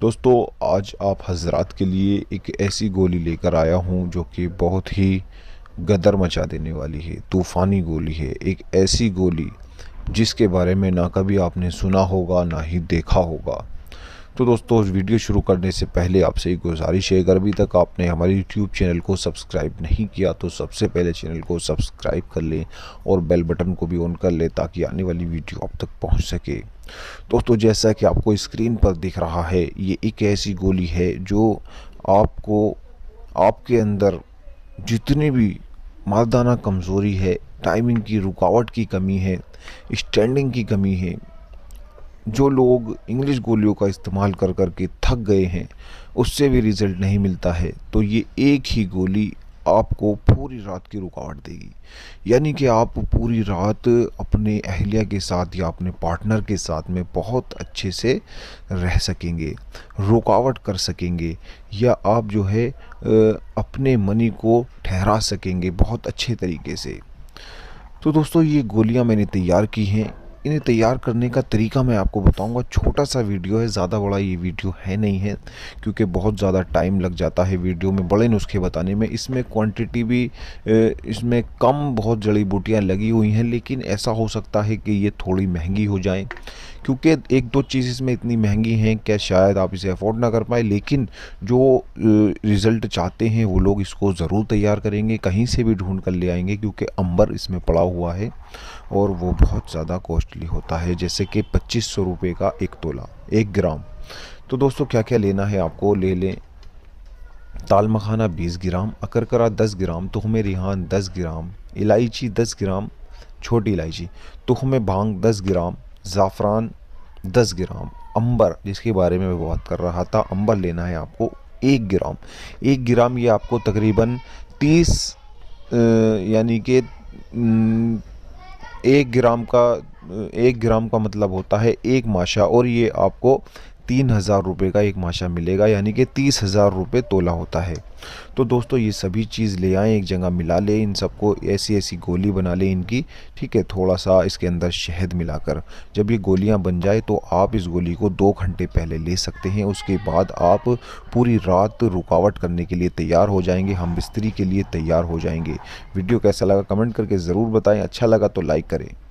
दोस्तों आज आप हजरात के लिए एक ऐसी गोली लेकर आया हूँ जो कि बहुत ही गदर मचा देने वाली है तूफ़ानी गोली है एक ऐसी गोली जिसके बारे में ना कभी आपने सुना होगा ना ही देखा होगा तो दोस्तों वीडियो शुरू करने से पहले आपसे एक गुजारिश है अगर अभी तक आपने हमारे यूट्यूब चैनल को सब्सक्राइब नहीं किया तो सबसे पहले चैनल को सब्सक्राइब कर लें और बेल बटन को भी ऑन कर लें ताकि आने वाली वीडियो आप तक पहुंच सके दोस्तों जैसा कि आपको स्क्रीन पर दिख रहा है ये एक ऐसी गोली है जो आपको आपके अंदर जितनी भी मर्दाना कमज़ोरी है टाइमिंग की रुकावट की कमी है स्टैंडिंग की कमी है जो लोग इंग्लिश गोलियों का इस्तेमाल कर कर के थक गए हैं उससे भी रिज़ल्ट नहीं मिलता है तो ये एक ही गोली आपको पूरी रात की रुकावट देगी यानी कि आप पूरी रात अपने अहलिया के साथ या अपने पार्टनर के साथ में बहुत अच्छे से रह सकेंगे रुकावट कर सकेंगे या आप जो है अपने मनी को ठहरा सकेंगे बहुत अच्छे तरीके से तो दोस्तों ये गोलियां मैंने तैयार की हैं इन्हें तैयार करने का तरीका मैं आपको बताऊंगा छोटा सा वीडियो है ज़्यादा बड़ा ये वीडियो है नहीं है क्योंकि बहुत ज़्यादा टाइम लग जाता है वीडियो में बड़े नुस्खे बताने में इसमें क्वांटिटी भी इसमें कम बहुत जड़ी बूटियाँ लगी हुई हैं लेकिन ऐसा हो सकता है कि ये थोड़ी महंगी हो जाए क्योंकि एक दो चीज़ इसमें इतनी महंगी हैं कि शायद आप इसे अफोर्ड ना कर पाए लेकिन जो रिज़ल्ट चाहते हैं वो लोग इसको ज़रूर तैयार करेंगे कहीं से भी ढूंढ कर ले आएंगे क्योंकि अंबर इसमें पड़ा हुआ है और वो बहुत ज़्यादा कॉस्टली होता है जैसे कि पच्चीस सौ रुपये का एक तोला एक ग्राम तो दोस्तों क्या क्या लेना है आपको ले लें ताल मखाना बीस ग्राम अकरकरा दस ग्राम तुहम रिहान दस ग्राम इलायची दस ग्राम छोटी इलायची तुहम भांग दस ग्राम ज़ाफ़रान दस ग्राम अंबर जिसके बारे में मैं बात कर रहा था अंबर लेना है आपको एक ग्राम एक ग्राम ये आपको तकरीबन तीस यानी कि एक ग्राम का एक ग्राम का मतलब होता है एक माशा और ये आपको तीन हज़ार रुपये का एक माशा मिलेगा यानी कि तीस हज़ार रुपये तोला होता है तो दोस्तों ये सभी चीज़ ले आएँ एक जगह मिला लें इन सबको ऐसी ऐसी गोली बना लें इनकी ठीक है थोड़ा सा इसके अंदर शहद मिलाकर जब ये गोलियाँ बन जाए तो आप इस गोली को दो घंटे पहले ले सकते हैं उसके बाद आप पूरी रात रुकावट करने के लिए तैयार हो जाएंगे हम बिस्तरी के लिए तैयार हो जाएंगे वीडियो कैसा लगा कमेंट करके ज़रूर बताएँ अच्छा लगा तो लाइक करें